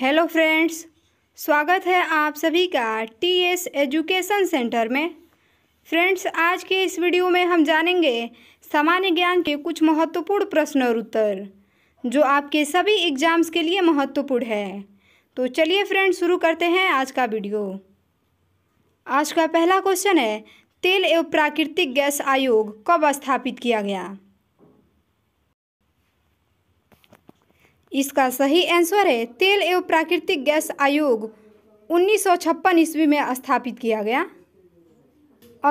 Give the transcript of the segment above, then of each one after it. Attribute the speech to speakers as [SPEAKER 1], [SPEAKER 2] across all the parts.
[SPEAKER 1] hello friends स्वागत है आप सभी का टी एस एजुकेशन सेंटर में फ्रेंड्स आज के इस वीडियो में हम जानेंगे सामान्य ज्ञान के कुछ महत्वपूर्ण प्रश्न और उत्तर जो आपके सभी एग्जाम्स के लिए महत्वपूर्ण है तो चलिए फ्रेंड्स शुरू करते हैं आज का वीडियो आज का पहला क्वेश्चन है तेल एवं प्राकृतिक गैस आयोग कब स्थापित किया गया इसका सही आंसर है तेल एवं प्राकृतिक गैस आयोग उन्नीस सौ छप्पन ईस्वी में स्थापित किया गया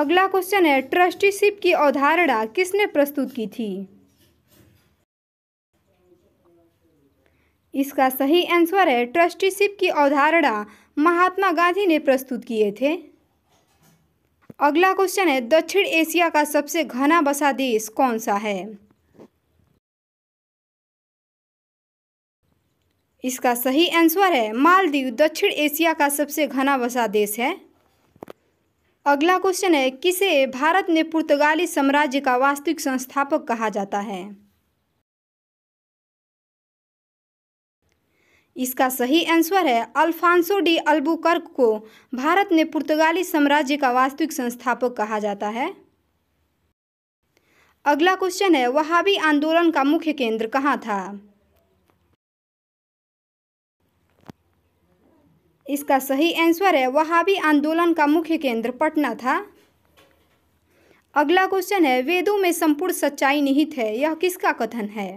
[SPEAKER 1] अगला क्वेश्चन है ट्रस्टीशिप की अवधारणा किसने प्रस्तुत की थी इसका सही आंसर है ट्रस्टीशिप की अवधारणा महात्मा गांधी ने प्रस्तुत किए थे अगला क्वेश्चन है दक्षिण एशिया का सबसे घना बसा देश कौन सा है इसका सही आंसर है मालदीव दक्षिण एशिया का सबसे घना बसा देश है अगला क्वेश्चन है किसे भारत में पुर्तगाली साम्राज्य का वास्तविक संस्थापक कहा जाता है इसका सही आंसर है अल्फांसो डी अल्बुकर्क को भारत में पुर्तगाली साम्राज्य का वास्तविक संस्थापक कहा जाता है अगला क्वेश्चन है वहाबी आंदोलन का मुख्य केंद्र कहाँ था इसका सही आंसर है वहाबी आंदोलन का मुख्य केंद्र पटना था अगला क्वेश्चन है वेदों में संपूर्ण सच्चाई निहित है यह किसका कथन है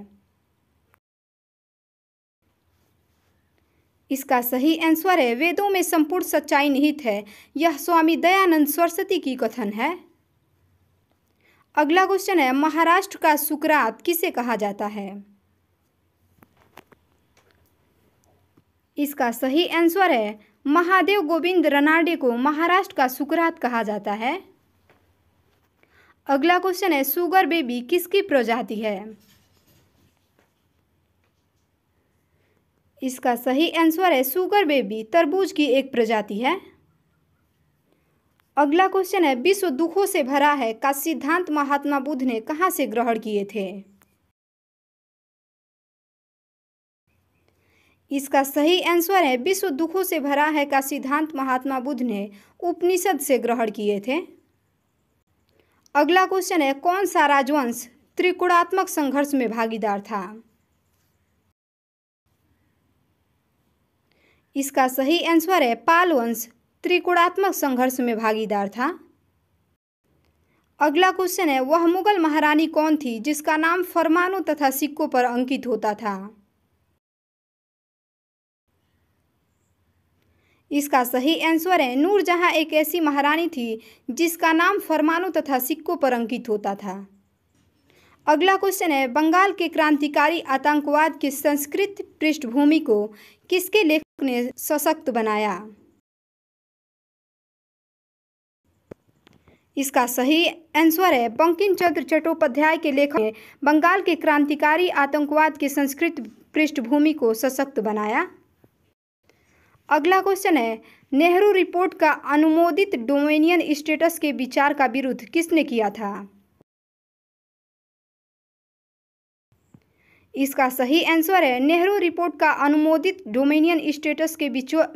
[SPEAKER 1] इसका सही आंसर है वेदों में संपूर्ण सच्चाई निहित है यह स्वामी दयानंद सरस्वती की कथन है अगला क्वेश्चन है महाराष्ट्र का सुकरात किसे कहा जाता है इसका सही आंसर है महादेव गोविंद रनाडे को महाराष्ट्र का सुकरात कहा जाता है अगला क्वेश्चन है सुगर बेबी किसकी प्रजाति है इसका सही आंसर है सुगर बेबी तरबूज की एक प्रजाति है अगला क्वेश्चन है विश्व दुखों से भरा है का सिद्धांत महात्मा बुद्ध ने कहाँ से ग्रहण किए थे इसका सही आंसर है विश्व दुखों से भरा है का सिद्धांत महात्मा बुद्ध ने उपनिषद से ग्रहण किए थे अगला क्वेश्चन है कौन सा राजवंश त्रिकुणात्मक संघर्ष में भागीदार था इसका सही आंसर है पाल वंश त्रिकुणात्मक संघर्ष में भागीदार था अगला क्वेश्चन है वह मुगल महारानी कौन थी जिसका नाम फरमानों तथा सिक्कों पर अंकित होता था इसका सही आंसर है नूर जहाँ एक ऐसी महारानी थी जिसका नाम फरमानों तथा सिक्कों पर अंकित होता था अगला क्वेश्चन है बंगाल के क्रांतिकारी आतंकवाद की संस्कृत पृष्ठभूमि को किसके लेखक ने सशक्त बनाया इसका सही आंसर है बंकिम चंद्र चट्टोपाध्याय के लेखक ने बंगाल के क्रांतिकारी आतंकवाद की संस्कृत पृष्ठभूमि को सशक्त बनाया अगला क्वेश्चन है नेहरू रिपोर्ट का अनुमोदित डोमेनियन स्टेटस के विचार का विरुद्ध किसने किया था इसका सही आंसर है नेहरू रिपोर्ट का अनुमोदित डोमेनियन स्टेटस के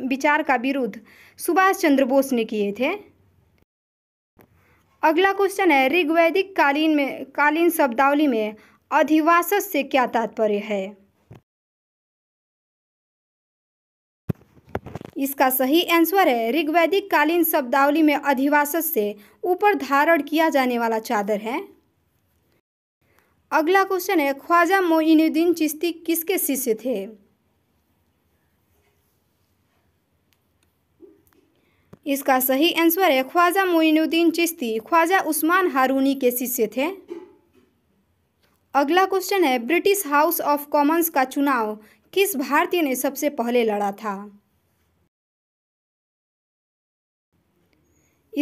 [SPEAKER 1] विचार का विरुद्ध सुभाष चंद्र बोस ने किए थे अगला क्वेश्चन है ऋग्वैदिक कालीन में कालीन शब्दावली में अधिवासस से क्या तात्पर्य है इसका सही आंसर है ऋग्वैदिक कालीन शब्दावली में अधिवास से ऊपर धारण किया जाने वाला चादर है अगला क्वेश्चन है ख्वाजा मोइनुद्दीन चिश्ती किसके शिष्य थे इसका सही आंसर है ख्वाजा मोइनुद्दीन चिश्ती ख्वाजा उस्मान हारूनी के शिष्य थे अगला क्वेश्चन है ब्रिटिश हाउस ऑफ कॉमन्स का चुनाव किस भारतीय ने सबसे पहले लड़ा था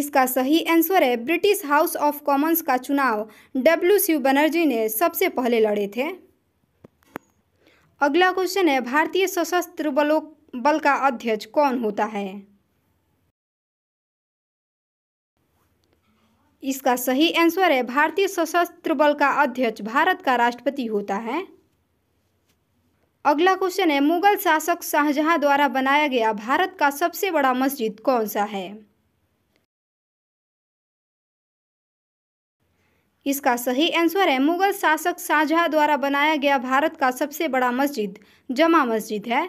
[SPEAKER 1] इसका सही आंसर है ब्रिटिश हाउस ऑफ कॉमन्स का चुनाव डब्ल्यू शिव बनर्जी ने सबसे पहले लड़े थे अगला क्वेश्चन है भारतीय सशस्त्र बलों बल का अध्यक्ष कौन होता है इसका सही आंसर है भारतीय सशस्त्र बल का अध्यक्ष भारत का राष्ट्रपति होता है अगला क्वेश्चन है मुगल शासक शाहजहां द्वारा बनाया गया भारत का सबसे बड़ा मस्जिद कौन सा है इसका सही आंसर है मुगल शासक शाहजहां द्वारा बनाया गया भारत का सबसे बड़ा मस्जिद जमा मस्जिद है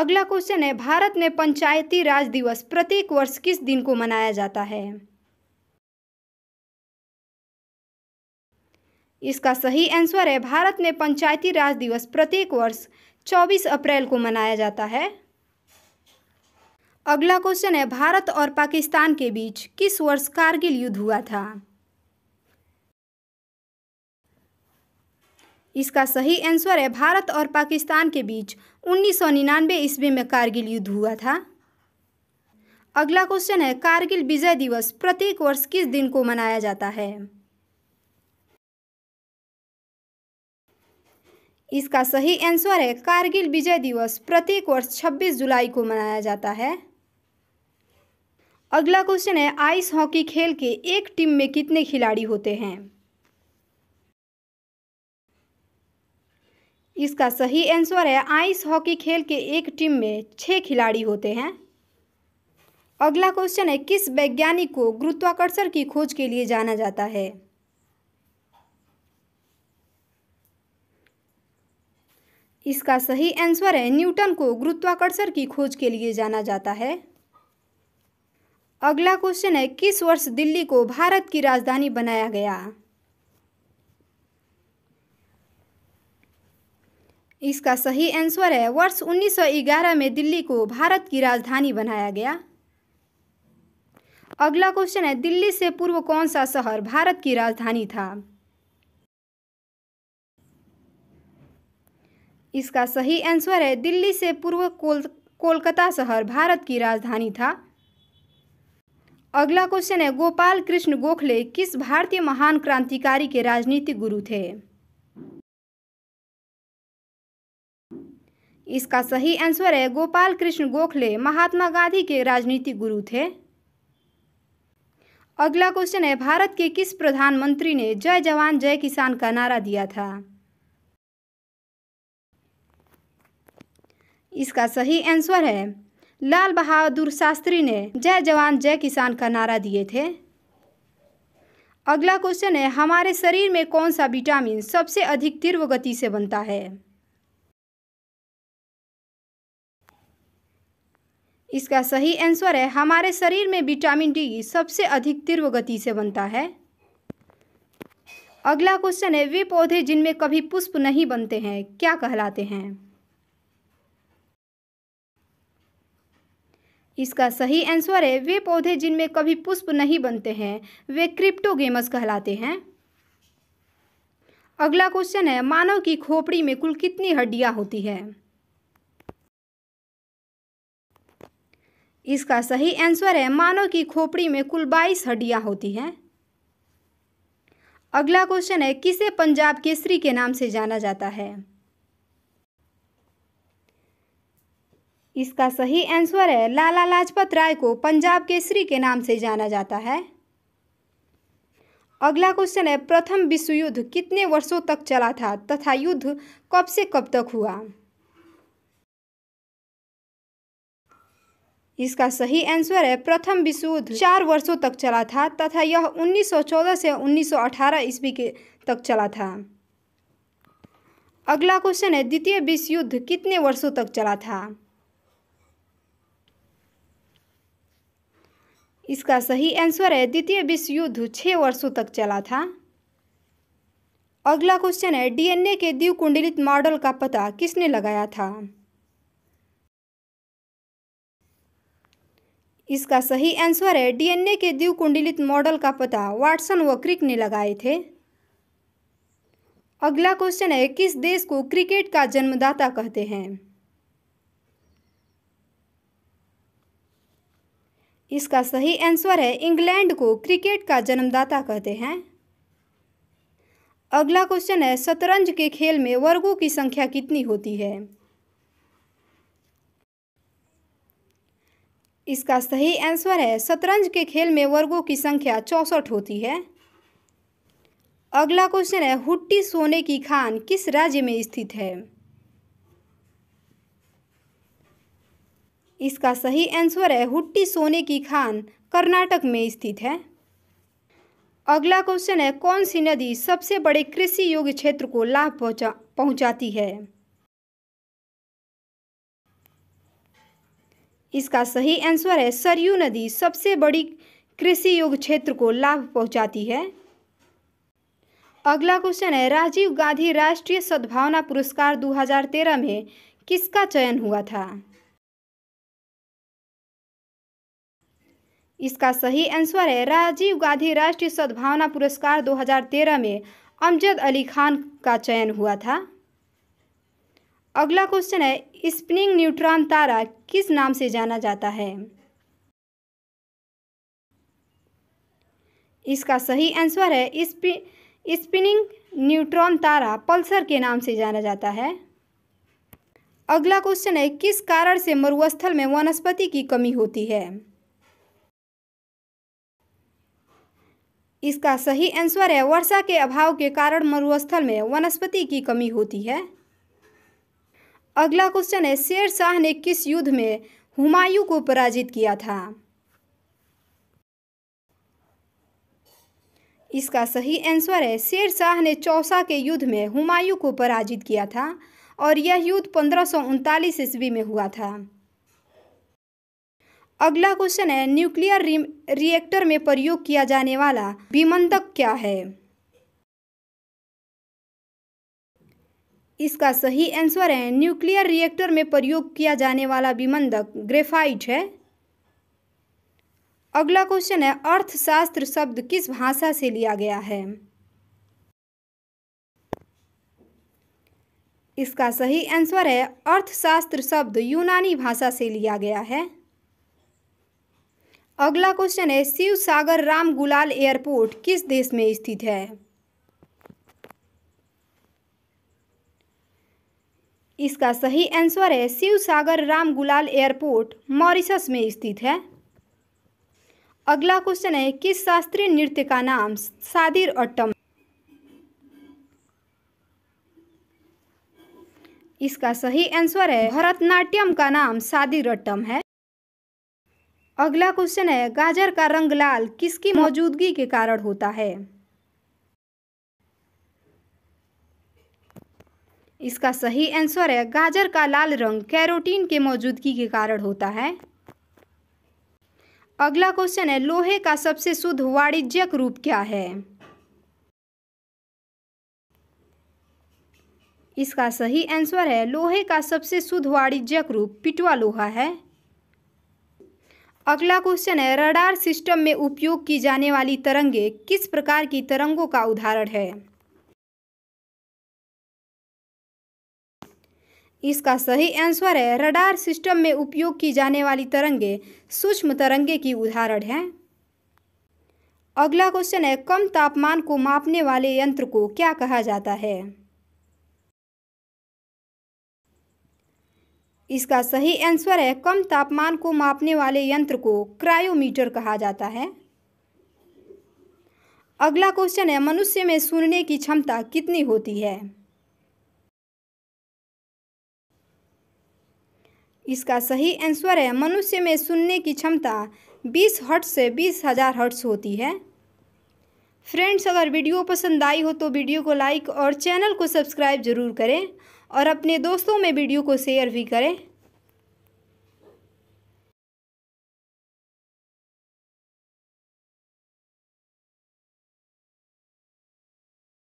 [SPEAKER 1] अगला क्वेश्चन है भारत में पंचायती राज दिवस प्रत्येक वर्ष किस दिन को मनाया जाता है इसका सही आंसर है भारत में पंचायती राज दिवस प्रत्येक वर्ष 24 अप्रैल को मनाया जाता है अगला क्वेश्चन है भारत और पाकिस्तान के बीच किस वर्ष कारगिल युद्ध हुआ था इसका सही आंसर है भारत और पाकिस्तान के बीच उन्नीस सौ निन्यानवे ईस्वी में कारगिल युद्ध हुआ था अगला क्वेश्चन है कारगिल विजय दिवस प्रत्येक वर्ष किस दिन को मनाया जाता है इसका सही आंसर है कारगिल विजय दिवस प्रत्येक वर्ष 26 जुलाई को मनाया जाता है अगला क्वेश्चन है आइस हॉकी खेल के एक टीम में कितने खिलाड़ी होते हैं इसका सही आंसर है आइस हॉकी खेल के एक टीम में छः खिलाड़ी होते हैं अगला क्वेश्चन है किस वैज्ञानिक को गुरुत्वाकर्षण की खोज के लिए जाना जाता है इसका सही आंसर है न्यूटन को गुरुत्वाकर्षण की खोज के लिए जाना जाता है अगला क्वेश्चन है किस वर्ष दिल्ली को भारत की राजधानी बनाया गया इसका सही आंसर है वर्ष 1911 में दिल्ली को भारत की राजधानी बनाया गया अगला क्वेश्चन है दिल्ली से पूर्व कौन सा शहर भारत की राजधानी था इसका सही आंसर है दिल्ली से पूर्व कोल कोलकाता शहर भारत की राजधानी था अगला क्वेश्चन है गोपाल कृष्ण गोखले किस भारतीय महान क्रांतिकारी के राजनीतिक गुरु थे इसका सही आंसर है गोपाल कृष्ण गोखले महात्मा गांधी के राजनीतिक गुरु थे अगला क्वेश्चन है भारत के किस प्रधानमंत्री ने जय जवान जय किसान का नारा दिया था इसका सही आंसर है लाल बहादुर शास्त्री ने जय जवान जय किसान का नारा दिए थे अगला क्वेश्चन है हमारे शरीर में कौन सा विटामिन सबसे अधिक तीव्र गति से बनता है इसका सही आंसर है हमारे शरीर में विटामिन डी सबसे अधिक तीव्र गति से बनता है अगला क्वेश्चन है वे पौधे जिनमें कभी पुष्प नहीं बनते हैं क्या कहलाते हैं इसका सही आंसर है वे पौधे जिनमें कभी पुष्प नहीं बनते हैं वे क्रिप्टोगेमस कहलाते हैं अगला क्वेश्चन है मानव की खोपड़ी में कुल कितनी हड्डियां होती है इसका सही आंसर है मानव की खोपड़ी में कुल बाईस हड्डियाँ होती हैं अगला क्वेश्चन है किसे पंजाब केसरी के नाम से जाना जाता है इसका सही आंसर है लाला लाजपत राय को पंजाब केसरी के नाम से जाना जाता है अगला क्वेश्चन है प्रथम विश्व युद्ध कितने वर्षों तक चला था तथा युद्ध कब से कब तक हुआ इसका सही आंसर है प्रथम विश्व युद्ध चार वर्षों तक चला था तथा यह 1914 से 1918 ईस्वी के तक चला था अगला क्वेश्चन है द्वितीय विश्व युद्ध कितने वर्षों तक चला था इसका सही आंसर है द्वितीय विश्व युद्ध छः वर्षों तक चला था अगला क्वेश्चन है डीएनए के द्विकुंडलित मॉडल का पता किसने लगाया था इसका सही आंसर है डीएनए के दीव कुंडलित मॉडल का पता वाटसन व क्रिक ने लगाए थे अगला क्वेश्चन है किस देश को क्रिकेट का जन्मदाता कहते हैं इसका सही आंसर है इंग्लैंड को क्रिकेट का जन्मदाता कहते हैं अगला क्वेश्चन है शतरंज के खेल में वर्गों की संख्या कितनी होती है इसका सही आंसर है शतरंज के खेल में वर्गों की संख्या चौंसठ होती है अगला क्वेश्चन है हुट्टी सोने की खान किस राज्य में स्थित है इसका सही आंसर है हुट्टी सोने की खान कर्नाटक में स्थित है अगला क्वेश्चन है कौन सी नदी सबसे बड़े कृषि योग्य क्षेत्र को लाभ पहुंचा पहुंचाती है इसका सही आंसर है सरयू नदी सबसे बड़ी कृषि योग क्षेत्र को लाभ पहुंचाती है अगला क्वेश्चन है राजीव गांधी राष्ट्रीय सद्भावना पुरस्कार 2013 में किसका चयन हुआ था इसका सही आंसर है राजीव गांधी राष्ट्रीय सद्भावना पुरस्कार 2013 में अमजद अली खान का चयन हुआ था अगला क्वेश्चन है स्पिनिंग न्यूट्रॉन तारा किस नाम से जाना जाता है इसका सही आंसर है स्पिनिंग न्यूट्रॉन तारा पल्सर के नाम से जाना जाता है अगला क्वेश्चन है किस कारण से मरुस्थल में वनस्पति की कमी होती है इसका सही आंसर है वर्षा के अभाव के कारण मरुस्थल में वनस्पति की कमी होती है अगला क्वेश्चन है शेर शाह ने किस युद्ध में हुमायूं को पराजित किया था इसका सही आंसर है शेर शाह ने चौसा के युद्ध में हुमायूं को पराजित किया था और यह युद्ध पंद्रह सौ उनतालीस ईस्वी में हुआ था अगला क्वेश्चन है न्यूक्लियर रिएक्टर में प्रयोग किया जाने वाला विमंदक क्या है इसका सही आंसर है न्यूक्लियर रिएक्टर में प्रयोग किया जाने वाला विमंदक ग्रेफाइट है अगला क्वेश्चन है अर्थशास्त्र शब्द किस भाषा से लिया गया है इसका सही आंसर है अर्थशास्त्र शब्द यूनानी भाषा से लिया गया है अगला क्वेश्चन है शिव सागर राम गुलाल एयरपोर्ट किस देश में स्थित है इसका सही आंसर है शिव सागर राम गुलाल एयरपोर्ट मॉरिशस में स्थित है अगला क्वेश्चन है किस शास्त्रीय नृत्य का नाम सादिर अट्टम इसका सही आंसर है भरतनाट्यम का नाम सादिर अट्टम है अगला क्वेश्चन है गाजर का रंग लाल किसकी मौजूदगी के कारण होता है इसका सही आंसर है गाजर का लाल रंग कैरोटीन के मौजूदगी के कारण होता है अगला क्वेश्चन है लोहे का सबसे शुद्ध वाणिज्यक रूप क्या है इसका सही आंसर है लोहे का सबसे शुद्ध वाणिज्यक रूप पिटवा लोहा है अगला क्वेश्चन है रडार सिस्टम में उपयोग की जाने वाली तरंगे किस प्रकार की तरंगों का उदाहरण है इसका सही आंसर है रडार सिस्टम में उपयोग की जाने वाली तरंगे सूक्ष्म तरंगे की उदाहरण हैं अगला क्वेश्चन है कम तापमान को मापने वाले यंत्र को क्या कहा जाता है इसका सही आंसर है कम तापमान को मापने वाले यंत्र को क्रायोमीटर कहा जाता है अगला क्वेश्चन है मनुष्य में सुनने की क्षमता कितनी होती है इसका सही आंसर है मनुष्य में सुनने की क्षमता 20 हर्ट से बीस हज़ार हर्ट्स होती है फ्रेंड्स अगर वीडियो पसंद आई हो तो वीडियो को लाइक और चैनल को सब्सक्राइब ज़रूर करें और अपने दोस्तों में वीडियो को शेयर भी करें